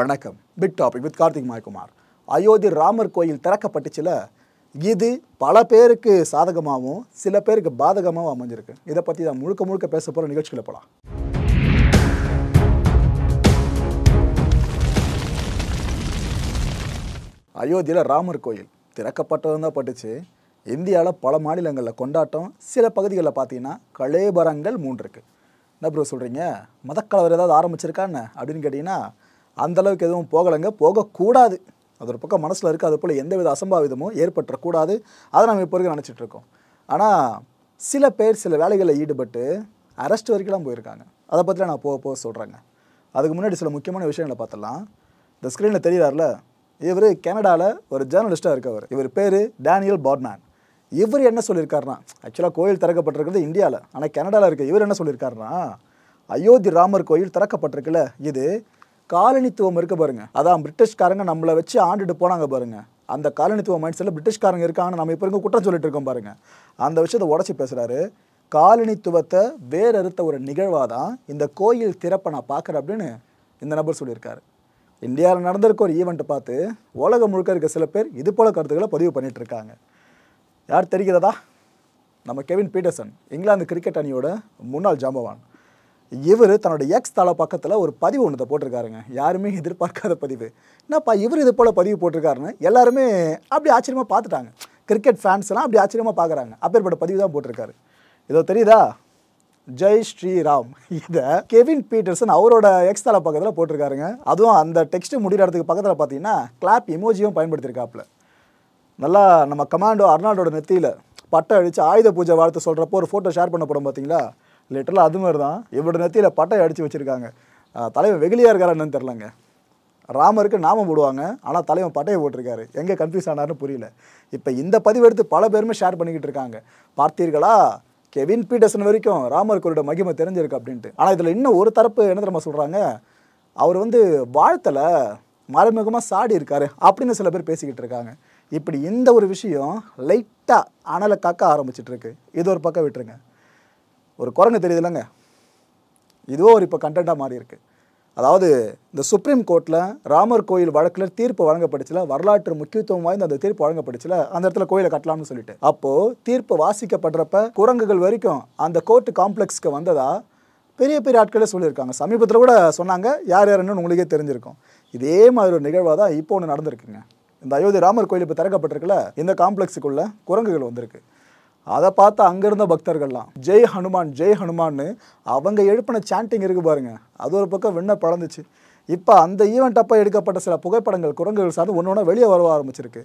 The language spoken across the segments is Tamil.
வணக்கம் பிக் டாபிக் வித் கார்த்திக் மாய்குமார் அயோத்தி ராமர் கோயில் திறக்கப்பட்டுச்சில் இது பல பேருக்கு சாதகமாகவும் சில பேருக்கு பாதகமாகவும் அமைஞ்சிருக்கு இதை பற்றி தான் முழுக்க முழுக்க பேச போகிற நிகழ்ச்சிகளை போகலாம் அயோத்தியில் ராமர் கோயில் திறக்கப்பட்டதும் தான் பட்டுச்சு இந்தியாவில் பல மாநிலங்களில் கொண்டாட்டம் சில பகுதிகளில் பார்த்தீங்கன்னா கலேபரங்கள் மூன்று இருக்குது என்ன ப்ரோ சொல்கிறீங்க மதக்கலவர் ஏதாவது ஆரம்பிச்சிருக்கான்னு அப்படின்னு கேட்டிங்கன்னா அந்தளவுக்கு எதுவும் போகலைங்க போகக்கூடாது அது ஒரு பக்கம் மனசில் இருக்குது அது போல் எந்தவித அசம்பாவிதமும் ஏற்பட்டுறக்கூடாது அதை நம்ம இப்போ வரைக்கும் நினச்சிட்ருக்கோம் ஆனால் சில பேர் சில வேலைகளில் ஈடுபட்டு அரெஸ்ட் வரைக்கும்லாம் போயிருக்காங்க அதை பற்றிலாம் நான் போக போக சொல்கிறேங்க அதுக்கு முன்னாடி சில முக்கியமான விஷயங்களை பார்த்துலாம் இந்த ஸ்க்ரீனில் தெரிகிறார்ல இவர் கனடாவில் ஒரு ஜேர்னலிஸ்ட்டாக இருக்கவர் இவர் பேர் டேனியல் பார்ட்மேன் இவர் என்ன சொல்லியிருக்காருனா ஆக்சுவலாக கோயில் திறக்கப்பட்டிருக்கிறது இந்தியாவில் ஆனால் கனடாவில் இருக்க இவர் என்ன சொல்லியிருக்காருனா அயோத்தி ராமர் கோயில் திறக்கப்பட்டிருக்குல்ல இது காலனித்துவம் இருக்க பாருங்க அதான் பிரிட்டிஷ்காரங்க நம்மளை வச்சு ஆண்டுட்டு போனாங்க பாருங்க அந்த காலனித்துவ மைண்ட் செட்டில் பிரிட்டிஷ்காரங்க இருக்காங்கன்னு நம்ம இப்போ இருக்க குற்றம் சொல்லிட்டு இருக்கோம் பாருங்க அந்த விஷயத்தை உடச்சி பேசுகிறாரு காலனித்துவத்தை வேறறுத்த ஒரு நிகழ்வாக தான் இந்த கோயில் திறப்பை நான் பார்க்குறேன் அப்படின்னு இந்த நபர் சொல்லியிருக்காரு இந்தியாவில் நடந்திருக்க ஒரு ஈவெண்ட்டை பார்த்து உலகம் முழுக்க இருக்க சில பேர் இது போல் கருத்துக்களை பதிவு பண்ணிகிட்டு இருக்காங்க யார் தெரிகிறதா நம்ம கெவின் பீட்டர்சன் இங்கிலாந்து கிரிக்கெட் அணியோட முன்னாள் ஜாம்பவான் இவர் தன்னோட எக்ஸ் தலை பக்கத்தில் ஒரு பதிவு ஒன்று போட்டிருக்காருங்க யாருமே எதிர்பார்க்காத பதிவு என்னப்பா இவர் இது போல் பதிவு போட்டிருக்காருன்னு எல்லாருமே அப்படி ஆச்சரியமாக பார்த்துட்டாங்க கிரிக்கெட் ஃபேன்ஸ்லாம் அப்படி ஆச்சரியமாக பார்க்குறாங்க அப்பேற்பட்ட பதிவு தான் போட்டிருக்காரு இதோ தெரியுதா ஜெய் ஸ்ரீராம் இதை கெவின் பீட்டர்சன் அவரோட எக்ஸ் தலை பக்கத்தில் போட்டிருக்காருங்க அதுவும் அந்த டெக்ஸ்ட் முடிகிற இடத்துக்கு பக்கத்தில் பார்த்தீங்கன்னா கிளாப் இமோஜியும் பயன்படுத்தியிருக்காப்புல நல்லா நம்ம கமாண்டோ அர்னால்டோட நெத்தியில் பட்டை அழித்து ஆயுத பூஜை வாழ்த்து சொல்கிறப்போ ஒரு ஃபோட்டோ ஷேர் பண்ண போடும் பார்த்தீங்களா லிட்டரலாக அது மாதிரி தான் இவ்வளோ நெத்தியில் பட்டையை அடித்து வச்சுருக்காங்க தலைவன் வெகுலியாக இருக்காரா என்னன்னு தெரிலங்க ராமருக்கு நாமம் போடுவாங்க ஆனால் தலைவன் பட்டையை போட்டிருக்காரு எங்கே கன்ஃபியூஸ் ஆனார்னு புரியல இப்போ இந்த பதிவு எடுத்து பல பேருமே ஷேர் பண்ணிக்கிட்டு இருக்காங்க பார்த்தீர்களா கெவின் பீட்டர்சன் வரைக்கும் ராமருக்கரோட மகிமை தெரிஞ்சிருக்கு அப்படின்ட்டு ஆனால் இதில் இன்னும் ஒரு தரப்பு என்ன தெரியுமா சொல்கிறாங்க அவர் வந்து வாழ்த்தில் மறைமுகமாக சாடி இருக்காரு அப்படின்னு சில பேர் பேசிக்கிட்டு இருக்காங்க இப்படி இந்த ஒரு விஷயம் லைட்டாக அனலை காக்க ஆரம்பிச்சிட்ருக்கு இது ஒரு பக்கம் விட்டுருங்க ஒரு குரங்கு தெரியுது இல்லைங்க இதுவோ ஒரு இப்போ கண்டென்ட்டாக மாறி அதாவது இந்த சுப்ரீம் கோர்ட்டில் ராமர் கோயில் வழக்கில் தீர்ப்பு வழங்கப்படுச்சுல வரலாற்று முக்கியத்துவம் வாய்ந்த அந்த தீர்ப்பு வழங்கப்படுச்சுல அந்த இடத்துல கோயிலை கட்டலாம்னு சொல்லிட்டு அப்போது தீர்ப்பு வாசிக்கப்படுறப்ப குரங்குகள் வரைக்கும் அந்த கோர்ட்டு காம்ப்ளெக்ஸ்க்கு வந்ததா பெரிய பெரிய ஆட்களே சொல்லியிருக்காங்க சமீபத்தில் கூட சொன்னாங்க யார் யாருன்னு உங்களுக்கே தெரிஞ்சிருக்கும் இதே மாதிரி ஒரு நிகழ்வாக தான் இப்போ ஒன்று நடந்திருக்குங்க இந்த அயோத்தி ராமர் கோயில் இப்போ திறக்கப்பட்டிருக்குல்ல இந்த காம்ப்ளெக்ஸுக்குள்ளே குரங்குகள் வந்திருக்கு அதை பார்த்து இருந்த பக்தர்கள்லாம் ஜெய் ஹனுமான் ஜெய் ஹனுமான்னு அவங்க எழுப்பின சாண்டிங் இருக்குது பாருங்கள் அது ஒரு பக்கம் விண்ண பழந்துச்சு இப்போ அந்த ஈவெண்ட் அப்போ எடுக்கப்பட்ட சில புகைப்படங்கள் குரங்குகள் சார்ந்து ஒன்று ஒன்று வெளியே வர ஆரம்பிச்சிருக்கு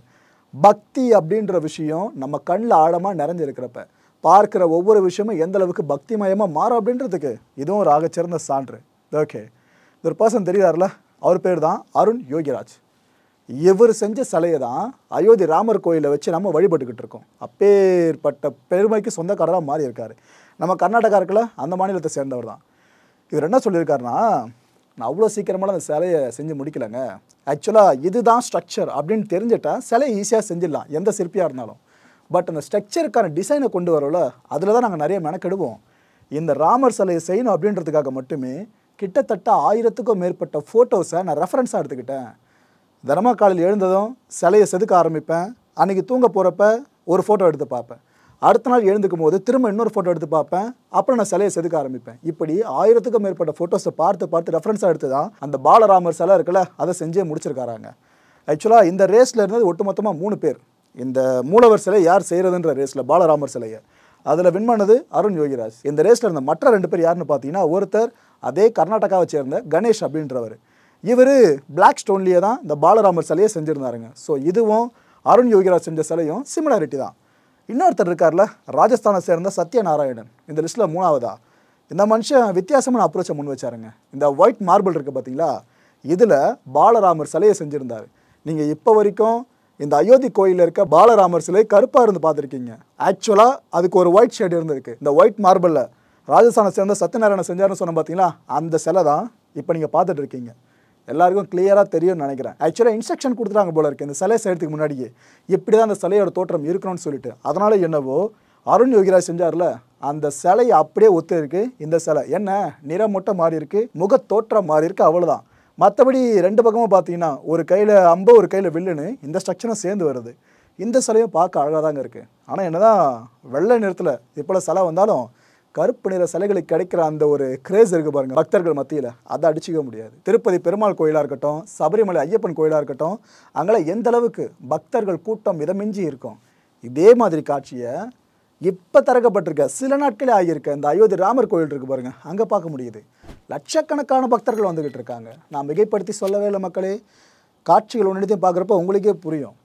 பக்தி அப்படின்ற விஷயம் நம்ம கண்ணில் ஆழமாக நிறைஞ்சிருக்கிறப்ப பார்க்குற ஒவ்வொரு விஷயமும் எந்த அளவுக்கு மயமாக மாறும் அப்படின்றதுக்கு இதுவும் ஒரு ஆகச்சிறந்த சான்று ஓகே இது ஒரு பர்சன் தெரியுறாருல அவர் பேர் தான் அருண் யோகிராஜ் இவர் செஞ்ச சிலையை தான் அயோத்தி ராமர் கோயிலை வச்சு நம்ம வழிபட்டுக்கிட்டு இருக்கோம் அப்பேற்பட்ட பெருமைக்கு சொந்தக்காரராக மாறி இருக்கார் நம்ம கர்நாடகா இருக்கல அந்த மாநிலத்தை சேர்ந்தவர் தான் இவர் என்ன சொல்லியிருக்காருன்னா நான் அவ்வளோ சீக்கிரமாக அந்த சிலையை செஞ்சு முடிக்கலைங்க ஆக்சுவலாக இதுதான் ஸ்ட்ரக்சர் அப்படின்னு தெரிஞ்சுட்டா சிலையை ஈஸியாக செஞ்சிடலாம் எந்த சிற்பியாக இருந்தாலும் பட் அந்த ஸ்ட்ரக்சருக்கான டிசைனை கொண்டு வரல அதில் தான் நாங்கள் நிறைய மெனக்கெடுவோம் இந்த ராமர் சிலையை செய்யணும் அப்படின்றதுக்காக மட்டுமே கிட்டத்தட்ட ஆயிரத்துக்கும் மேற்பட்ட ஃபோட்டோஸை நான் ரெஃபரன்ஸாக எடுத்துக்கிட்டேன் தினமும் காலையில் எழுந்ததும் சிலையை செதுக்க ஆரம்பிப்பேன் அன்றைக்கி தூங்க போகிறப்ப ஒரு ஃபோட்டோ எடுத்து பார்ப்பேன் அடுத்த நாள் எழுந்துக்கும் போது திரும்ப இன்னொரு ஃபோட்டோ எடுத்து பார்ப்பேன் அப்புறம் நான் சிலையை செதுக்க ஆரம்பிப்பேன் இப்படி ஆயிரத்துக்கும் மேற்பட்ட ஃபோட்டோஸை பார்த்து பார்த்து ரெஃபரன்ஸாக எடுத்து தான் அந்த பாலராமர் சிலை இருக்குல்ல அதை செஞ்சே முடிச்சிருக்காராங்க ஆக்சுவலாக இந்த ரேஸில் இருந்தது ஒட்டுமொத்தமாக மூணு பேர் இந்த மூலவர் சிலை யார் செய்கிறதுன்ற ரேஸில் பாலராமர் சிலையை அதில் வின் பண்ணது அருண் யோகிராஜ் இந்த ரேஸில் இருந்த மற்ற ரெண்டு பேர் யாருன்னு பார்த்தீங்கன்னா ஒருத்தர் அதே கர்நாடகாவை சேர்ந்த கணேஷ் அப்படின்றவர் இவர் பிளாக் ஸ்டோன்லேயே தான் இந்த பாலராமர் சிலையை செஞ்சுருந்தாருங்க ஸோ இதுவும் அருண் யோகிராஜ் செஞ்ச சிலையும் சிமிலாரிட்டி தான் இன்னொருத்தர் இருக்கார்ல ராஜஸ்தானை சேர்ந்த சத்யநாராயணன் இந்த லிஸ்ட்டில் மூணாவதா இந்த மனுஷன் வித்தியாசமான அப்ரோச்சை முன் வச்சாருங்க இந்த ஒயிட் மார்பிள் இருக்குது பார்த்தீங்களா இதில் பாலராமர் சிலையை செஞ்சுருந்தார் நீங்கள் இப்போ வரைக்கும் இந்த அயோத்தி கோயிலில் இருக்க பாலராமர் சிலை கருப்பாக இருந்து பார்த்துருக்கீங்க ஆக்சுவலாக அதுக்கு ஒரு ஒயிட் ஷேடு இருந்திருக்கு இந்த ஒயிட் மார்பிளில் ராஜஸ்தானை சேர்ந்த சத்யநாராயணன் செஞ்சார்னு சொன்ன பார்த்தீங்களா அந்த சிலை தான் இப்போ நீங்கள் பார்த்துட்ருக்கீங்க எல்லாருக்கும் கிளியராக தெரியும்னு நினைக்கிறேன் ஆக்சுவலாக இன்ஸ்ட்ரக்ஷன் கொடுத்துட்டாங்க போல இருக்குது இந்த சிலை செய்கிறதுக்கு முன்னாடியே இப்படி தான் அந்த சிலையோட தோற்றம் இருக்கணும்னு சொல்லிட்டு அதனால் என்னவோ அருண் யோகிராஜ் செஞ்சார்ல அந்த சிலை அப்படியே ஒத்து இருக்கு இந்த சிலை என்ன நிற மொட்டை மாறி முக தோற்றம் மாறி இருக்கு அவ்வளோதான் மற்றபடி ரெண்டு பக்கமும் பார்த்தீங்கன்னா ஒரு கையில் அம்பு ஒரு கையில் வில்லுன்னு இந்த ஸ்ட்ரக்சரும் சேர்ந்து வருது இந்த சிலையும் பார்க்க அழகாக தாங்க இருக்குது ஆனால் என்ன தான் வெள்ளை நிறத்தில் இப்போல சிலை வந்தாலும் கருப்பு நிற சிலைகளை கிடைக்கிற அந்த ஒரு கிரேஸ் இருக்கு பாருங்க பக்தர்கள் மத்தியில் அதை அடிச்சுக்க முடியாது திருப்பதி பெருமாள் கோயிலாக இருக்கட்டும் சபரிமலை ஐயப்பன் கோயிலாக இருக்கட்டும் அங்கே எந்த அளவுக்கு பக்தர்கள் கூட்டம் மிதமிஞ்சி இருக்கும் இதே மாதிரி காட்சியை இப்போ திறக்கப்பட்டிருக்க சில நாட்களே ஆகியிருக்க இந்த அயோத்தி ராமர் கோயில் இருக்குது பாருங்கள் அங்கே பார்க்க முடியுது லட்சக்கணக்கான பக்தர்கள் வந்துக்கிட்டு இருக்காங்க நான் மிகைப்படுத்தி சொல்லவே இல்லை மக்களே காட்சிகள் ஒன்றையும் பார்க்குறப்ப உங்களுக்கே புரியும்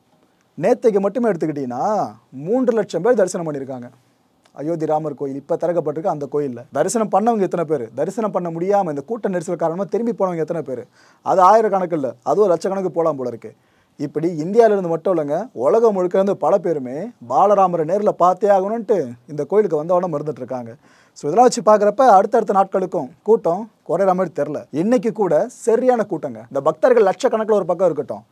நேத்தைக்கு மட்டுமே எடுத்துக்கிட்டிங்கன்னா மூன்று லட்சம் பேர் தரிசனம் பண்ணியிருக்காங்க அயோத்தி ராமர் கோயில் இப்போ திறக்கப்பட்டிருக்கு அந்த கோயிலில் தரிசனம் பண்ணவங்க எத்தனை பேர் தரிசனம் பண்ண முடியாமல் இந்த கூட்ட நெரிசல் காரணமாக திரும்பி போனவங்க எத்தனை பேர் அது ஆயிரக்கணக்கு இல்லை அதுவும் லட்சக்கணக்கு போகலாம் போல இருக்குது இப்படி இந்தியாவிலேருந்து மட்டும் இல்லைங்க உலகம் முழுக்க இருந்து பல பேருமே பாலராமரை நேரில் பார்த்தே ஆகணும்ட்டு இந்த கோயிலுக்கு வந்தவொடனே மறந்துட்டுருக்காங்க ஸோ இதெல்லாம் வச்சு பார்க்குறப்ப அடுத்தடுத்த நாட்களுக்கும் கூட்டம் குறையிற மாதிரி தெரில இன்றைக்கி கூட சரியான கூட்டங்க இந்த பக்தர்கள் லட்சக்கணக்கில் ஒரு பக்கம் இருக்கட்டும்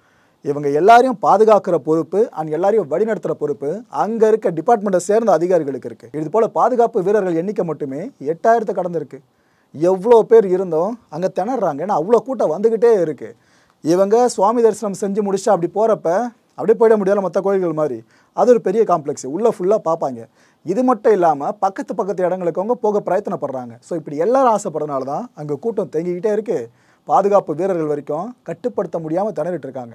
இவங்க எல்லாரையும் பாதுகாக்கிற பொறுப்பு அண்ட் எல்லாரையும் வழிநடத்துகிற பொறுப்பு அங்கே இருக்க டிபார்ட்மெண்ட்டை சேர்ந்த அதிகாரிகளுக்கு இருக்குது இது போல் பாதுகாப்பு வீரர்கள் எண்ணிக்கை மட்டுமே எட்டாயிரத்தை கடந்திருக்கு எவ்வளோ பேர் இருந்தோம் அங்கே திணறாங்க ஏன்னா அவ்வளோ கூட்டம் வந்துக்கிட்டே இருக்குது இவங்க சுவாமி தரிசனம் செஞ்சு முடிச்சா அப்படி போகிறப்ப அப்படியே போயிட முடியாது மற்ற கோயில்கள் மாதிரி அது ஒரு பெரிய காம்ப்ளெக்ஸ் உள்ளே ஃபுல்லாக பார்ப்பாங்க இது மட்டும் இல்லாமல் பக்கத்து பக்கத்து இடங்களுக்கு அவங்க போக பிரயத்தனப்படுறாங்க ஸோ இப்படி எல்லாரும் ஆசைப்படுறதுனால தான் அங்கே கூட்டம் தேங்கிக்கிட்டே இருக்குது பாதுகாப்பு வீரர்கள் வரைக்கும் கட்டுப்படுத்த முடியாமல் திணறிட்டு இருக்காங்க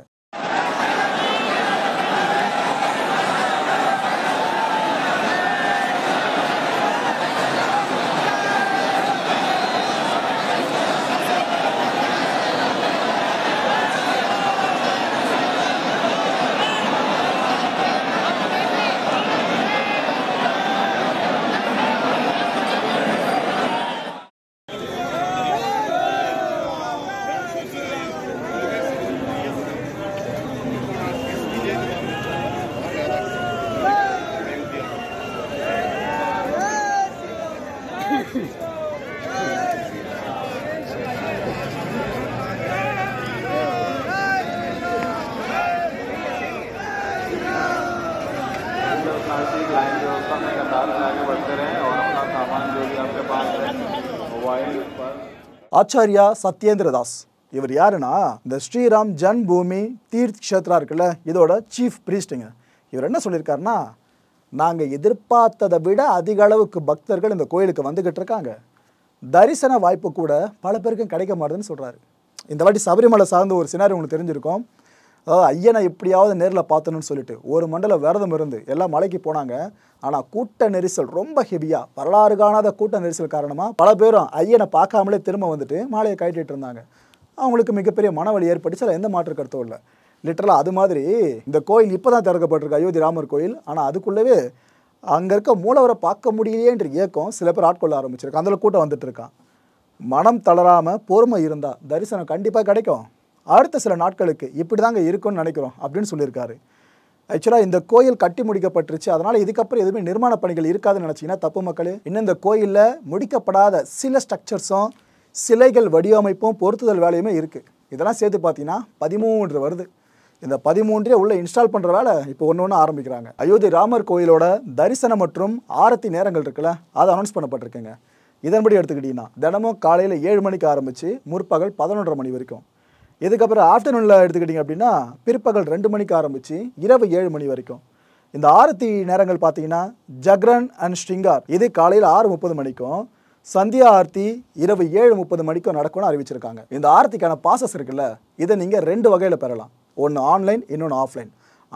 ஆச்சாரியா சத்யேந்திரதாஸ் இவர் யாருன்னா இந்த ஸ்ரீராம் ஜன்பூமி தீர்த் கஷேத்ரா இருக்குல்ல இதோட சீஃப் பிரீஸ்டுங்க இவர் என்ன சொல்லியிருக்காருன்னா நாங்கள் எதிர்பார்த்ததை விட அதிக அளவுக்கு பக்தர்கள் இந்த கோயிலுக்கு வந்துக்கிட்டு இருக்காங்க தரிசன வாய்ப்பு கூட பல பேருக்கும் கிடைக்க மாட்டேதுன்னு சொல்கிறாரு இந்த வாட்டி சபரிமலை சார்ந்த ஒரு சினாரி உங்களுக்கு தெரிஞ்சிருக்கோம் அதாவது ஐயனை எப்படியாவது நேரில் பார்த்தணும்னு சொல்லிட்டு ஒரு மண்டல விரதம் இருந்து எல்லாம் மலைக்கு போனாங்க ஆனால் கூட்ட நெரிசல் ரொம்ப ஹெவியாக வரலாறு காணாத கூட்ட நெரிசல் காரணமாக பல பேரும் ஐயனை பார்க்காமலே திரும்ப வந்துட்டு மாலையை கட்டிகிட்டு இருந்தாங்க அவங்களுக்கு மிகப்பெரிய மனவழி ஏற்பட்டுச்சு அதில் எந்த மாற்று கருத்தும் இல்லை லிட்டரலாக அது மாதிரி இந்த கோயில் இப்போ தான் திறக்கப்பட்டிருக்கு அயோத்தி ராமர் கோயில் ஆனால் அதுக்குள்ளவே அங்கே இருக்க மூலவரை பார்க்க முடியலையேன்ற இயக்கம் சில பேர் ஆட்கொள்ள ஆரம்பிச்சிருக்கு அதில் கூட்டம் வந்துட்டு இருக்கான் மனம் தளராமல் பொறுமை இருந்தால் தரிசனம் கண்டிப்பாக கிடைக்கும் அடுத்த சில நாட்களுக்கு இப்படி தாங்க இருக்கும்னு நினைக்கிறோம் அப்படின்னு சொல்லியிருக்காரு ஆக்சுவலாக இந்த கோயில் கட்டி முடிக்கப்பட்டுருச்சு அதனால் இதுக்கப்புறம் எதுவுமே நிர்மாண பணிகள் இருக்காதுன்னு நினச்சிங்கன்னா தப்பு மக்களே இன்னும் இந்த கோயிலில் முடிக்கப்படாத சில ஸ்ட்ரக்சர்ஸும் சிலைகள் வடிவமைப்பும் பொருத்துதல் வேலையுமே இருக்குது இதெல்லாம் சேர்த்து பார்த்தீங்கன்னா பதிமூன்று வருது இந்த பதிமூன்றே உள்ளே இன்ஸ்டால் பண்ணுற வேலை இப்போ ஒன்று ஒன்று ஆரம்பிக்கிறாங்க அயோத்தி ராமர் கோயிலோட தரிசனம் மற்றும் ஆரத்தி நேரங்கள் இருக்குல்ல அதை அனௌன்ஸ் பண்ணப்பட்டிருக்குங்க இதன்படி எடுத்துக்கிட்டிங்கன்னா தினமும் காலையில் ஏழு மணிக்கு ஆரம்பித்து முற்பகல் பதினொன்றரை மணி வரைக்கும் இதுக்கப்புறம் ஆஃப்டர்நூனில் எடுத்துக்கிட்டிங்க அப்படின்னா பிற்பகல் ரெண்டு மணிக்கு ஆரம்பித்து இரவு ஏழு மணி வரைக்கும் இந்த ஆரத்தி நேரங்கள் பார்த்தீங்கன்னா ஜக்ரன் அண்ட் ஸ்ட்ரிங்கார் இது காலையில் ஆறு முப்பது மணிக்கும் சந்தியா ஆர்த்தி இரவு ஏழு முப்பது மணிக்கும் நடக்கும்னு அறிவிச்சிருக்காங்க இந்த ஆரத்திக்கான பாசஸ் இருக்குல்ல இதை நீங்கள் ரெண்டு வகையில் பெறலாம் ஒன்று ஆன்லைன் இன்னொன்று ஆஃப்லைன்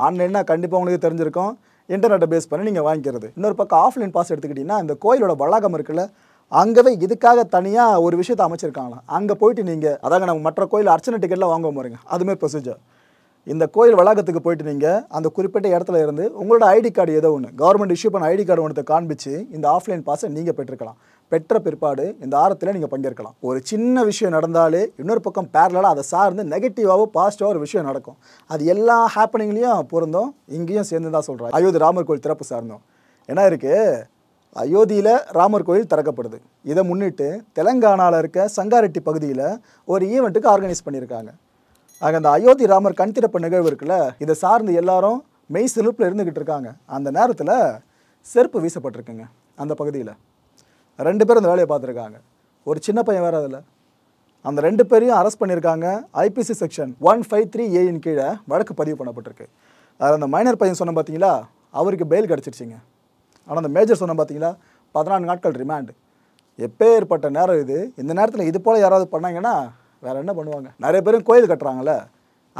ஆன்லைன்னா கண்டிப்பாக உங்களுக்கு தெரிஞ்சிருக்கும் இன்டர்நெட்டை பேஸ் பண்ணி நீங்கள் வாங்கிக்கிறது இன்னொரு பக்கம் ஆஃப்லைன் பாஸ் எடுத்துக்கிட்டிங்கன்னா இந்த கோயிலோட வளாகம் இருக்குல்ல அங்கவே இதுக்காக தனியாக ஒரு விஷயத்தை அமைச்சிருக்காங்களா அங்கே போயிட்டு நீங்கள் அதாங்க நம்ம மற்ற கோயில் அர்ச்சனை டிக்கெட்லாம் வாங்க போகிறீங்க அதுமாரி ப்ரொசீஜர் இந்த கோயில் வளாகத்துக்கு போயிட்டு நீங்கள் அந்த குறிப்பிட்ட இடத்துல இருந்து உங்களோட ஐடி கார்டு ஏதோ ஒன்று கவர்மெண்ட் இஷ்யூ பண்ண ஐடி கார்டு ஒன்று காண்பிச்சு இந்த ஆஃப்லைன் பாஸை நீங்கள் பெற்றிருக்கலாம் பெற்ற பிற்பாடு இந்த ஆரத்தில் நீங்கள் பங்கேற்கலாம் ஒரு சின்ன விஷயம் நடந்தாலே இன்னொரு பக்கம் பேரலாக அதை சார்ந்து நெகட்டிவாகவோ பாசிட்டிவாக ஒரு விஷயம் நடக்கும் அது எல்லா ஹாப்பனிங்லேயும் பொருந்தும் இங்கேயும் சேர்ந்து தான் சொல்கிறேன் அயோத்தி ராமர் கோயில் திறப்பு சார்ந்தோம் என்ன இருக்குது அயோத்தியில் ராமர் கோயில் திறக்கப்படுது இதை முன்னிட்டு தெலங்கானாவில் இருக்க சங்காரெட்டி பகுதியில் ஒரு ஈவெண்ட்டுக்கு ஆர்கனைஸ் பண்ணியிருக்காங்க ஆக அந்த அயோத்தி ராமர் கண் நிகழ்வு இருக்குல்ல இதை சார்ந்து எல்லாரும் மெய் செலுப்பில் இருந்துக்கிட்டு இருக்காங்க அந்த நேரத்தில் செருப்பு வீசப்பட்டிருக்குங்க அந்த பகுதியில் ரெண்டு பேரும் அந்த வேலையை பார்த்துருக்காங்க ஒரு சின்ன பையன் வேறு அதில் அந்த ரெண்டு பேரையும் அரெஸ்ட் பண்ணியிருக்காங்க IPC section one five three ஏயின் கீழே வழக்கு பதிவு பண்ணப்பட்டிருக்கு அதில் அந்த மைனர் பையன் சொன்ன பார்த்தீங்களா அவருக்கு பெயில் கிடச்சிருச்சிங்க ஆனால் அந்த மேஜர் சொன்ன பார்த்தீங்கன்னா பதினான்கு நாட்கள் ரிமாண்டு ஏற்பட்ட நேரம் இது இந்த நேரத்தில் இது போல் யாராவது பண்ணாங்கன்னா வேறு என்ன பண்ணுவாங்க நிறைய பேரும் கோயில் கட்டுறாங்கள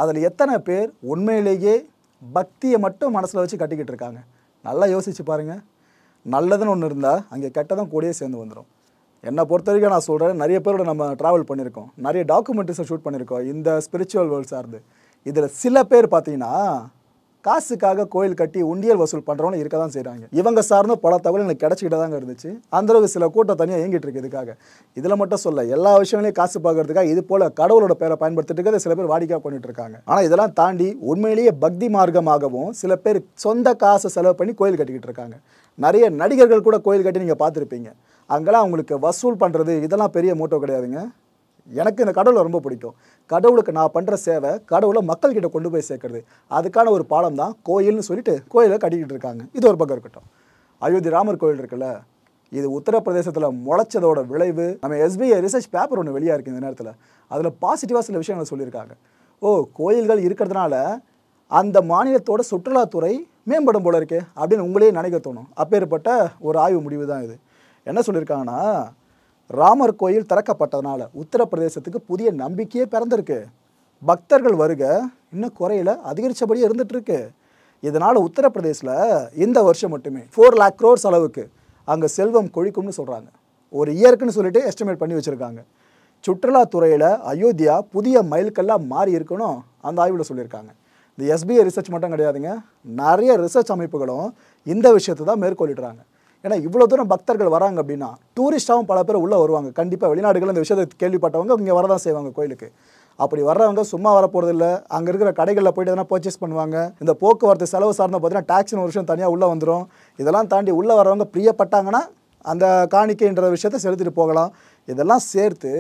அதில் எத்தனை பேர் உண்மையிலேயே பக்தியை மட்டும் மனசில் வச்சு கட்டிக்கிட்டு இருக்காங்க நல்லா யோசித்து பாருங்கள் நல்லதுன்னு ஒன்று இருந்தால் அங்கே கெட்டதும் கூடயே சேர்ந்து வந்துடும் என்னை பொறுத்த வரைக்கும் நான் சொல்கிறேன் நிறைய பேரோட நம்ம ட்ராவல் பண்ணியிருக்கோம் நிறைய டாக்குமெண்ட்ரிஸை ஷூட் பண்ணியிருக்கோம் இந்த ஸ்பிரிச்சுவல் வேர்ல்ட் சார்ந்து இதில் சில பேர் பார்த்தீங்கன்னா காசுக்காக கோயில் கட்டி உண்டியல் வசூல் பண்றவங்க இருக்க தான் செய்கிறாங்க இவங்க சார்ந்த பல தகவல் எனக்கு கிடச்சிக்கிட்டு தாங்க இருந்துச்சு அளவுக்கு சில கூட்டம் தனியாக இயங்கிட்டு இருக்கு இதுக்காக இதில் மட்டும் சொல்ல எல்லா விஷயங்களையும் காசு பார்க்கறதுக்காக இது போல் கடவுளோட பேரை பயன்படுத்திட்டு இருக்கிற சில பேர் வாடிக்கை பண்ணிட்டு இருக்காங்க ஆனால் இதெல்லாம் தாண்டி உண்மையிலேயே பக்தி மார்க்கமாகவும் சில பேர் சொந்த காசை செலவு பண்ணி கோயில் கட்டிக்கிட்டு இருக்காங்க நிறைய நடிகர்கள் கூட கோயில் கட்டி நீங்கள் பார்த்துருப்பீங்க அங்கெல்லாம் அவங்களுக்கு வசூல் பண்ணுறது இதெல்லாம் பெரிய மோட்டோ கிடையாதுங்க எனக்கு இந்த கடவுளை ரொம்ப பிடிக்கும் கடவுளுக்கு நான் பண்ணுற சேவை கடவுளை மக்கள்கிட்ட கொண்டு போய் சேர்க்கறது அதுக்கான ஒரு பாலம் தான் கோயில்னு சொல்லிட்டு கோயிலை கட்டிக்கிட்டு இருக்காங்க இது ஒரு பக்கம் இருக்கட்டும் அயோத்தி ராமர் கோயில் இருக்குல்ல இது உத்தரப்பிரதேசத்தில் முளைச்சதோட விளைவு நம்ம எஸ்பிஐ ரிசர்ச் பேப்பர் ஒன்று வெளியாக இருக்குது இந்த நேரத்தில் அதில் பாசிட்டிவாக சில விஷயங்களை சொல்லியிருக்காங்க ஓ கோயில்கள் இருக்கிறதுனால அந்த மாநிலத்தோட சுற்றுலாத்துறை மேம்படும் போல இருக்கே அப்படின்னு உங்களே நினைக்க தோணும் அப்பேற்பட்ட ஒரு ஆய்வு முடிவு தான் இது என்ன சொல்லியிருக்காங்கன்னா ராமர் கோயில் திறக்கப்பட்டதுனால உத்தரப்பிரதேசத்துக்கு புதிய நம்பிக்கையே பிறந்திருக்கு பக்தர்கள் வருக இன்னும் குறையில அதிகரித்தபடியே இருந்துகிட்ருக்கு இதனால் உத்தரப்பிரதேசில் இந்த வருஷம் மட்டுமே ஃபோர் லேக் க்ரோர்ஸ் அளவுக்கு அங்கே செல்வம் கொழிக்கும்னு சொல்கிறாங்க ஒரு இயற்குன்னு சொல்லிட்டு எஸ்டிமேட் பண்ணி வச்சுருக்காங்க சுற்றுலாத்துறையில் அயோத்தியா புதிய மைல்கெல்லாம் மாறி இருக்கணும் அந்த ஆய்வில் சொல்லியிருக்காங்க இந்த எஸ்பிஐ ரிசர்ச் மட்டும் கிடையாதுங்க நிறைய ரிசர்ச் அமைப்புகளும் இந்த விஷயத்தை தான் மேற்கொள்ளிடுறாங்க ஏன்னா இவ்வளோ தூரம் பக்தர்கள் வராங்க அப்படின்னா டூரிஸ்ட்டாகவும் பல பேர் உள்ளே வருவாங்க கண்டிப்பாக வெளிநாடுகள் இந்த விஷயத்தை கேள்விப்பட்டவங்க இங்கே வரதான் செய்வாங்க கோயிலுக்கு அப்படி வர்றவங்க சும்மா வரப்போகிறதில்ல இல்லை அங்கே இருக்கிற கடைகளில் போய்ட்டு எதனா பர்ச்சேஸ் பண்ணுவாங்க இந்த போக்குவரத்து செலவு சார்ந்த பார்த்தீங்கன்னா டேக்ஸின் ஒரு விஷயம் தனியாக உள்ளே வந்துடும் இதெல்லாம் தாண்டி உள்ளே வரவங்க பிரியப்பட்டாங்கன்னா அந்த காணிக்கைன்ற விஷயத்தை செலுத்திட்டு போகலாம் இதெல்லாம் சேர்த்து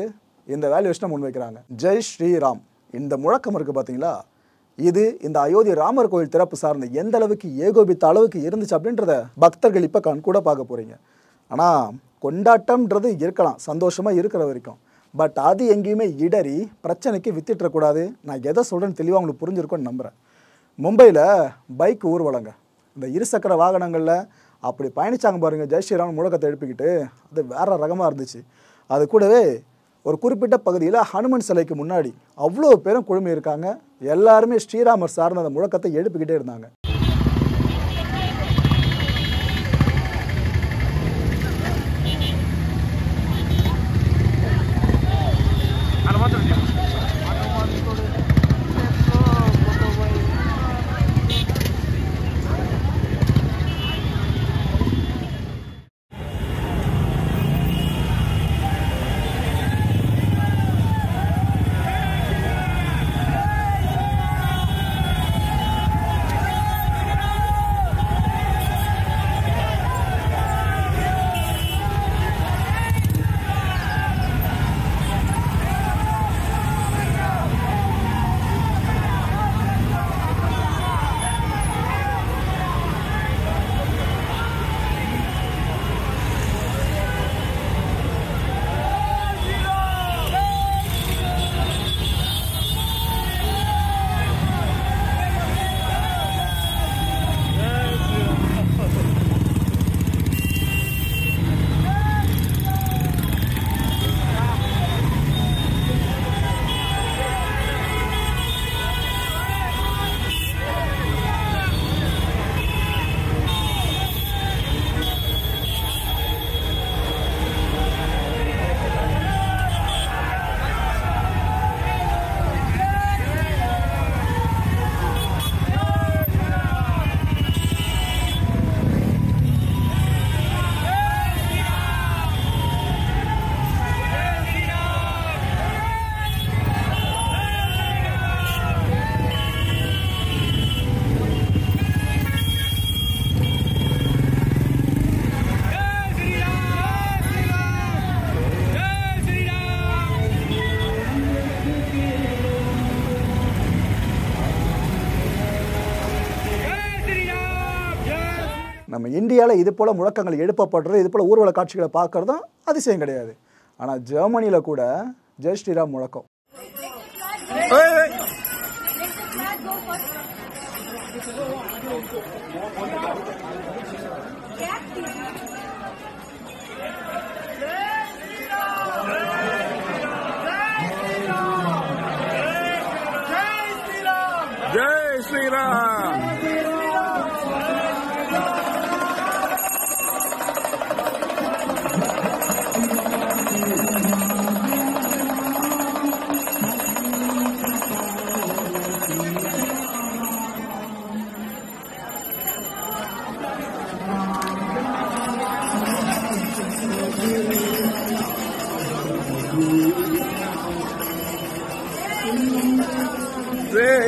இந்த வேல்யூஷனை முன்வைக்கிறாங்க ஜெய் ஸ்ரீராம் இந்த முழக்கம் இருக்குது பார்த்தீங்களா இது இந்த அயோத்தி ராமர் கோயில் திறப்பு சார்ந்த எந்த அளவுக்கு ஏகோபித்த அளவுக்கு இருந்துச்சு அப்படின்றத பக்தர்கள் இப்போ கண் கூட பார்க்க போகிறீங்க ஆனால் கொண்டாட்டம்ன்றது இருக்கலாம் சந்தோஷமாக இருக்கிற வரைக்கும் பட் அது எங்கேயுமே இடறி பிரச்சனைக்கு வித்திட்டுறக்கூடாது நான் எதை சொல்கிறேன்னு தெளிவாக உங்களுக்கு புரிஞ்சிருக்கோன்னு நம்புகிறேன் மும்பையில் பைக் ஊர்வலங்க இந்த இருசக்கர வாகனங்களில் அப்படி பயணித்தாங்க பாருங்கள் ஜெய்ஸ்ரீராம் முழக்கத்தை எழுப்பிக்கிட்டு அது வேறு ரகமாக இருந்துச்சு அது கூடவே ஒரு குறிப்பிட்ட பகுதியில் ஹனுமன் சிலைக்கு முன்னாடி அவ்வளோ பேரும் குழுமி இருக்காங்க எல்லாருமே ஸ்ரீராமர் சார்ந்த அந்த முழக்கத்தை எழுப்பிக்கிட்டே இருந்தாங்க நம்ம இந்தியாவில் இது போல் முழக்கங்கள் எழுப்பப்படுறது இது போல் ஊர்வல காட்சிகளை பார்க்குறதும் அதிசயம் கிடையாது ஆனால் ஜெர்மனியில் கூட ஜெய் ஸ்ரீராம் முழக்கம் Thank you.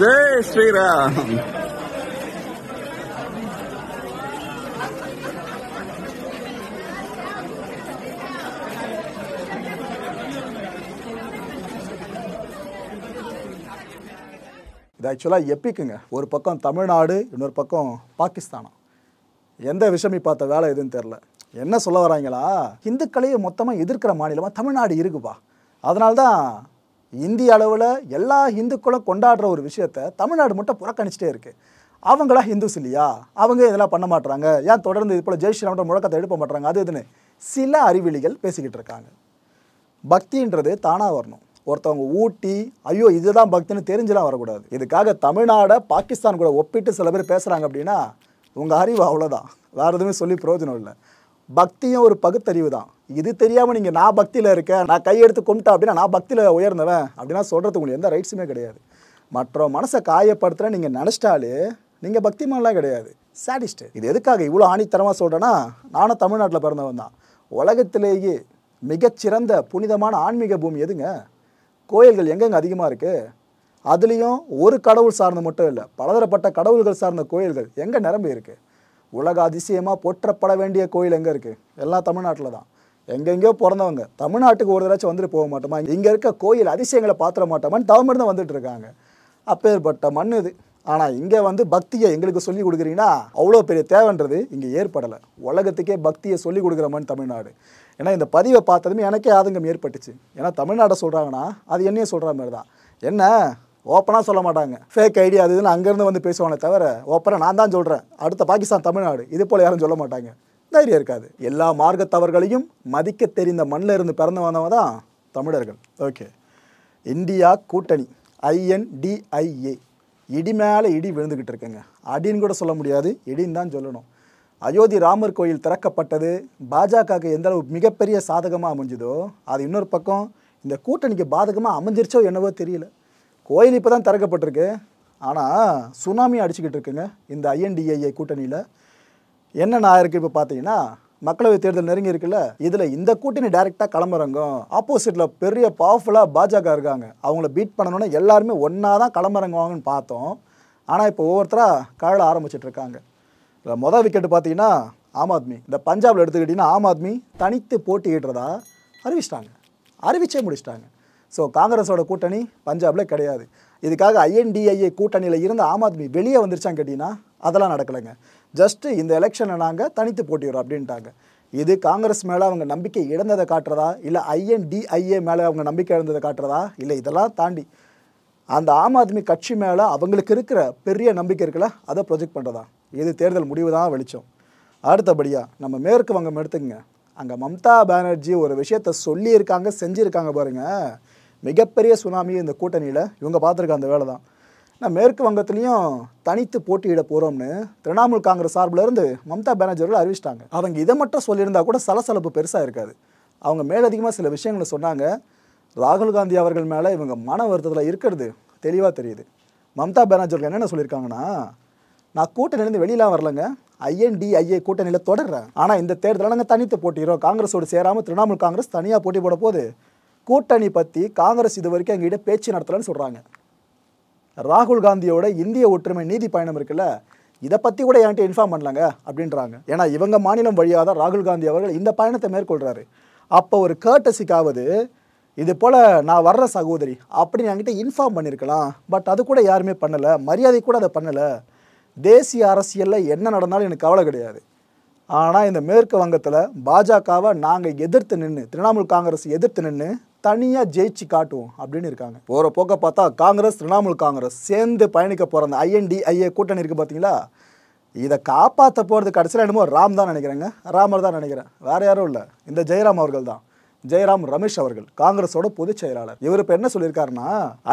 ஜெய் ஸ்ரீராம் இது ஆக்சுவலாக எப்பிக்குங்க ஒரு பக்கம் தமிழ்நாடு இன்னொரு பக்கம் பாகிஸ்தானா எந்த விஷமி பார்த்த வேலை எதுன்னு தெரில என்ன சொல்ல வராங்களா இந்துக்களையும் மொத்தமாக எதிர்க்கிற மாநிலமாக தமிழ்நாடு இருக்குப்பா அதனால்தான் இந்திய அளவில் எல்லா இந்துக்களும் கொண்டாடுற ஒரு விஷயத்த தமிழ்நாடு மட்டும் புறக்கணிச்சிட்டே இருக்குது அவங்களா ஹிந்துஸ் இல்லையா அவங்க இதெல்லாம் பண்ண மாட்டாங்க ஏன் தொடர்ந்து இது போல் ஜெய் ஸ்ரீராம்ன்ற முழக்கத்தை எழுப்ப மாட்டாங்க அது இதுன்னு சில அறிவிலிகள் பேசிக்கிட்டு இருக்காங்க பக்தின்றது தானாக வரணும் ஒருத்தவங்க ஊட்டி ஐயோ இதுதான் பக்தின்னு தெரிஞ்சுலாம் வரக்கூடாது இதுக்காக தமிழ்நாடை பாகிஸ்தான் கூட ஒப்பிட்டு சில பேர் பேசுகிறாங்க அப்படின்னா உங்கள் அறிவு அவ்வளோதான் வேறு எதுவுமே சொல்லி பிரயோஜனம் இல்லை பக்தியும் ஒரு பகுத்தறிவு தான் இது தெரியாமல் நீங்கள் நான் பக்தியில் இருக்கேன் நான் கையெடுத்து கும்பிட்டேன் அப்படின்னா நான் பக்தியில் உயர்ந்தவன் அப்படின்னா சொல்கிறதுக்கு உங்களுக்கு எந்த ரைட்ஸுமே கிடையாது மற்ற மனசை காயப்படுத்துகிற நீங்கள் நினச்சிட்டாலே நீங்கள் பக்திமான்லாம் கிடையாது சாடிஸ்ட்டு இது எதுக்காக இவ்வளோ ஆணித்தரமாக சொல்கிறேன்னா நானும் தமிழ்நாட்டில் பிறந்தவன் தான் உலகத்திலேயே மிகச்சிறந்த புனிதமான ஆன்மீக பூமி எதுங்க கோயில்கள் எங்கெங்கே அதிகமாக இருக்குது அதுலேயும் ஒரு கடவுள் சார்ந்த மட்டும் இல்லை பலதரப்பட்ட கடவுள்கள் சார்ந்த கோயில்கள் எங்கே நிரம்பி இருக்குது உலக அதிசயமாக போற்றப்பட வேண்டிய கோயில் எங்கே இருக்குது எல்லாம் தமிழ்நாட்டில் தான் எங்கெங்கோ பிறந்தவங்க தமிழ்நாட்டுக்கு ஒரு தடாச்சும் வந்துட்டு போக மாட்டோமா இங்கே இருக்க கோயில் அதிசயங்களை பார்த்துட மாட்டோமான்னு தான் வந்துட்டு இருக்காங்க அப்பேற்பட்ட மண் இது ஆனால் இங்கே வந்து பக்தியை எங்களுக்கு சொல்லி கொடுக்குறீங்கன்னா அவ்வளோ பெரிய தேவைன்றது இங்கே ஏற்படலை உலகத்துக்கே பக்தியை சொல்லி கொடுக்குற மண் தமிழ்நாடு ஏன்னா இந்த பதிவை பார்த்ததுமே எனக்கே ஆதங்கம் ஏற்பட்டுச்சு ஏன்னா தமிழ்நாடை சொல்கிறாங்கன்னா அது என்னையே சொல்கிற மாதிரி தான் என்ன ஓப்பனாக சொல்ல மாட்டாங்க ஃபேக் ஐடியா அது இதுன்னு அங்கேருந்து வந்து பேசுவானே தவிர ஓப்பனாக நான் தான் சொல்கிறேன் அடுத்த பாகிஸ்தான் தமிழ்நாடு இது போல் யாரும் சொல்ல மாட்டாங்க தைரியம் இருக்காது எல்லா மார்க்கத்தவர்களையும் மதிக்க தெரிந்த மண்ணில் இருந்து பிறந்தவனவன் தான் தமிழர்கள் ஓகே இந்தியா கூட்டணி ஐஎன்டிஐஏ இடி மேலே இடி விழுந்துக்கிட்டு இருக்குங்க அடின்னு கூட சொல்ல முடியாது இடின்னு தான் சொல்லணும் அயோத்தி ராமர் கோயில் திறக்கப்பட்டது பாஜகவுக்கு எந்த அளவு மிகப்பெரிய சாதகமாக அமைஞ்சுதோ அது இன்னொரு பக்கம் இந்த கூட்டணிக்கு பாதகமாக அமைஞ்சிருச்சோ என்னவோ தெரியல கோயில் இப்போ தான் திறக்கப்பட்டிருக்கு ஆனால் சுனாமி அடிச்சுக்கிட்டு இருக்குங்க இந்த ஐஎன்டிஏஏ கூட்டணியில் என்னென்ன ஆயிருக்கு இப்போ பார்த்தீங்கன்னா மக்களவை தேர்தல் நெருங்கி இருக்குல்ல இதில் இந்த கூட்டணி டைரெக்டாக களமிறங்கும் ஆப்போசிட்டில் பெரிய பவர்ஃபுல்லாக பாஜக இருக்காங்க அவங்கள பீட் பண்ணணும்னு எல்லாருமே ஒன்றா தான் களமிறங்குவாங்கன்னு பார்த்தோம் ஆனால் இப்போ ஒவ்வொருத்தராக கழல ஆரம்பிச்சிட்டு இருக்காங்க இதில் மொதல் விக்கெட்டு பார்த்தீங்கன்னா ஆம் ஆத்மி இந்த பஞ்சாபில் எடுத்துக்கிட்டிங்கன்னா ஆம் ஆத்மி தனித்து போட்டியிடுறதா அறிவிச்சிட்டாங்க அறிவிச்சே முடிச்சிட்டாங்க ஸோ காங்கிரஸோட கூட்டணி பஞ்சாபில் கிடையாது இதுக்காக ஐஎன்டிஐஏ கூட்டணியில் இருந்து ஆம் ஆத்மி வெளியே வந்துருச்சான்னு கேட்டிங்கன்னா அதெல்லாம் நடக்கலைங்க ஜஸ்ட்டு இந்த எலெக்ஷனை நாங்கள் தனித்து போட்டிடுறோம் அப்படின்ட்டாங்க இது காங்கிரஸ் மேலே அவங்க நம்பிக்கை இழந்ததை காட்டுறதா இல்லை ஐஎன்டிஐஏ மேலே அவங்க நம்பிக்கை இழந்ததை காட்டுறதா இல்லை இதெல்லாம் தாண்டி அந்த ஆம் ஆத்மி கட்சி மேலே அவங்களுக்கு இருக்கிற பெரிய நம்பிக்கை இருக்குல்ல அதை ப்ரொஜெக்ட் பண்ணுறதா இது தேர்தல் முடிவு தான் வெளிச்சம் அடுத்தபடியாக நம்ம மேற்கு வங்கம் எடுத்துக்கங்க அங்கே மம்தா பானர்ஜி ஒரு விஷயத்த சொல்லியிருக்காங்க செஞ்சுருக்காங்க பாருங்கள் மிகப்பெரிய சுனாமி இந்த கூட்டணியில் இவங்க பார்த்துருக்க அந்த வேலை தான் நான் மேற்கு வங்கத்திலையும் தனித்து போட்டியிட போகிறோம்னு திரிணாமுல் காங்கிரஸ் சார்பிலேருந்து மம்தா பானர்ஜி அறிவிச்சிட்டாங்க அவங்க இதை மட்டும் சொல்லியிருந்தா கூட சலசலப்பு பெருசாக இருக்காது அவங்க மேலதிகமாக சில விஷயங்களை சொன்னாங்க ராகுல் காந்தி அவர்கள் மேலே இவங்க மன வருத்தத்தில் இருக்கிறது தெளிவாக தெரியுது மம்தா பானர்ஜி அவர்கள் என்னென்ன சொல்லியிருக்காங்கன்னா நான் கூட்டணியிலேருந்து வெளியெலாம் வரலங்க ஐஎன்டிஐஏ கூட்டணியில் தொடர்றேன் ஆனால் இந்த தேர்தலில் நாங்கள் தனித்து போட்டிடுறோம் காங்கிரஸோடு சேராமல் திரிணாமுல் காங்கிரஸ் தனியாக போட்டி போட போது கூட்டணி பற்றி காங்கிரஸ் இது வரைக்கும் எங்ககிட்ட பேச்சு நடத்தலைன்னு சொல்கிறாங்க ராகுல் காந்தியோட இந்திய ஒற்றுமை நீதி பயணம் இருக்குல்ல இதை பற்றி கூட என்கிட்ட இன்ஃபார்ம் பண்ணலாங்க அப்படின்றாங்க ஏன்னா இவங்க மாநிலம் வழியாக தான் ராகுல் காந்தி அவர்கள் இந்த பயணத்தை மேற்கொள்கிறாரு அப்போ ஒரு கேட்டசிக்காவது இது போல் நான் வர்ற சகோதரி அப்படின்னு என்கிட்ட இன்ஃபார்ம் பண்ணியிருக்கலாம் பட் அது கூட யாருமே பண்ணலை மரியாதை கூட அதை பண்ணலை தேசிய அரசியலில் என்ன நடந்தாலும் எனக்கு கவலை கிடையாது ஆனால் இந்த மேற்கு வங்கத்தில் பாஜகவை நாங்கள் எதிர்த்து நின்று திரிணாமுல் காங்கிரஸ் எதிர்த்து நின்று தனியாக ஜெயிச்சு காட்டுவோம் அப்படின்னு இருக்காங்க போகிற போக்க பார்த்தா காங்கிரஸ் திரிணாமுல் காங்கிரஸ் சேர்ந்து பயணிக்க போகிற அந்த ஐஎன்டிஐஏ கூட்டணி இருக்குது பார்த்தீங்களா இதை காப்பாற்ற போகிறது கடைசியில் என்னமோ ராம் தான் நினைக்கிறேங்க ராமர் தான் நினைக்கிறேன் வேறு யாரும் இல்லை இந்த ஜெயராம் அவர்கள் தான் ஜெயராம் ரமேஷ் அவர்கள் காங்கிரஸோட பொதுச் செயலாளர் இவர் இப்போ என்ன சொல்லியிருக்காருன்னா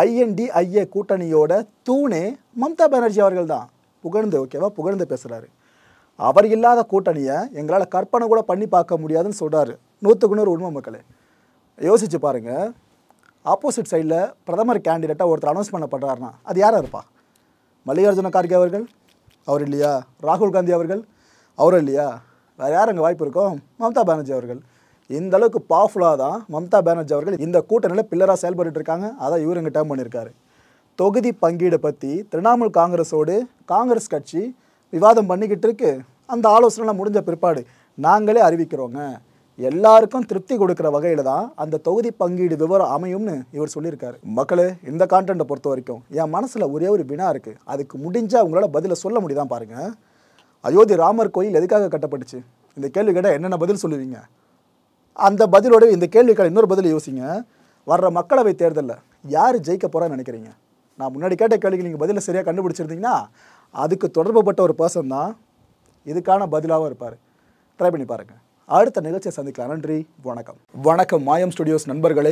ஐஎன்டிஐஏ கூட்டணியோட தூணே மம்தா பானர்ஜி அவர்கள் தான் புகழ்ந்து ஓகேவா புகழ்ந்து பேசுகிறாரு அவர் இல்லாத கூட்டணியை எங்களால் கற்பனை கூட பண்ணி பார்க்க முடியாதுன்னு சொல்கிறாரு நூற்றுக்குன்னு ஒரு உண்மை மக்களே யோசிச்சு பாருங்கள் ஆப்போசிட் சைடில் பிரதமர் கேண்டிடேட்டாக ஒருத்தர் அனௌன்ஸ் பண்ணப்படுறாருனா அது யாராக இருப்பா மல்லிகார்ஜுன கார்கே அவர்கள் அவர் இல்லையா ராகுல் காந்தி அவர்கள் அவர் இல்லையா வேறு யார் அங்கே வாய்ப்பு இருக்கும் மம்தா பானர்ஜி அவர்கள் இந்த அளவுக்கு பவர்ஃபுல்லாக தான் மம்தா பானர்ஜி அவர்கள் இந்த கூட்டணியில் பில்லராக செயல்பட்டு இருக்காங்க அதான் இவர் இங்கே டேம் பண்ணியிருக்காரு தொகுதி பங்கீடை பற்றி திரிணாமுல் காங்கிரஸோடு காங்கிரஸ் கட்சி விவாதம் பண்ணிக்கிட்டு இருக்கு அந்த ஆலோசனைலாம் முடிஞ்ச பிற்பாடு நாங்களே அறிவிக்கிறோங்க எல்லாருக்கும் திருப்தி கொடுக்குற வகையில் தான் அந்த தொகுதி பங்கீடு விவரம் அமையும்னு இவர் சொல்லியிருக்காரு மக்களே இந்த கான்டென்ட்டை பொறுத்த வரைக்கும் என் மனசில் ஒரே ஒரு வினா இருக்குது அதுக்கு முடிஞ்சால் உங்களால் பதிலை சொல்ல முடியுதான் பாருங்கள் அயோத்தி ராமர் கோயில் எதுக்காக கட்டப்பட்டுச்சு இந்த கேள்வி கேட்டால் என்னென்ன பதில் சொல்லுவீங்க அந்த பதிலோட இந்த கேள்விக்கான இன்னொரு பதில் யோசிங்க வர்ற மக்களவை தேர்தலில் யார் ஜெயிக்க போகிறான்னு நினைக்கிறீங்க நான் முன்னாடி கேட்ட கேள்விக்கு நீங்கள் பதிலை சரியாக கண்டுபிடிச்சிருந்தீங்கன்னா அதுக்கு தொடர்புப்பட்ட ஒரு பர்சன் தான் இதுக்கான பதிலாகவும் இருப்பார் ட்ரை பண்ணி பாருங்கள் அடுத்த நிகழ்ச்சியை சந்திக்கலாம் நன்றி வணக்கம் வணக்கம் மாயம் ஸ்டுடியோஸ் நண்பர்களே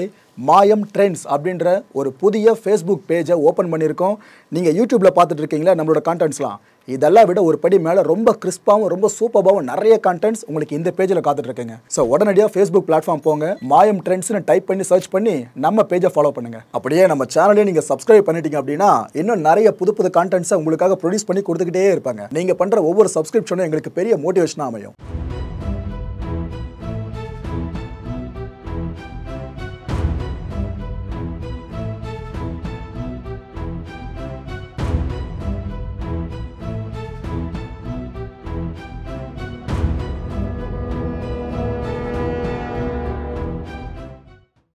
மாயம் ட்ரெண்ட்ஸ் அப்படின்ற ஒரு புதிய ஃபேஸ்புக் பேஜை ஓப்பன் பண்ணியிருக்கோம் நீங்கள் யூடியூப்பில் பார்த்துட்டு இருக்கீங்களா நம்மளோட கான்டென்ட்ஸ்லாம் இதெல்லாம் விட ஒரு படி மேலே ரொம்ப கிறிஸ்பாகவும் ரொம்ப சூப்பராகவும் நிறைய கண்டென்ட்ஸ் உங்களுக்கு இந்த பேஜில் காத்துட்ருக்குங்க ஸோ உடனடியாக ஃபேஸ்புக் பிளாட்ஃபார்ம் போங்க மாயம் ட்ரெண்ட்ஸ்னு டைப் பண்ணி சர்ச் பண்ணி நம்ம பேஜை ஃபாலோ பண்ணுங்கள் அப்படியே நம்ம சேனலே நீங்கள் சப்ஸ்கிரைப் பண்ணிட்டீங்க அப்படின்னா இன்னும் நிறைய புது புது கண்டென்ட்ஸை உங்களுக்காக ப்ரொடியூஸ் பண்ணி கொடுத்துக்கிட்டே இருப்பாங்க நீங்கள் பண்ணுற ஒவ்வொரு சப்ஸ்கிரிப்ஷனும் எங்களுக்கு பெரிய மோட்டிவேஷனாக அமையும்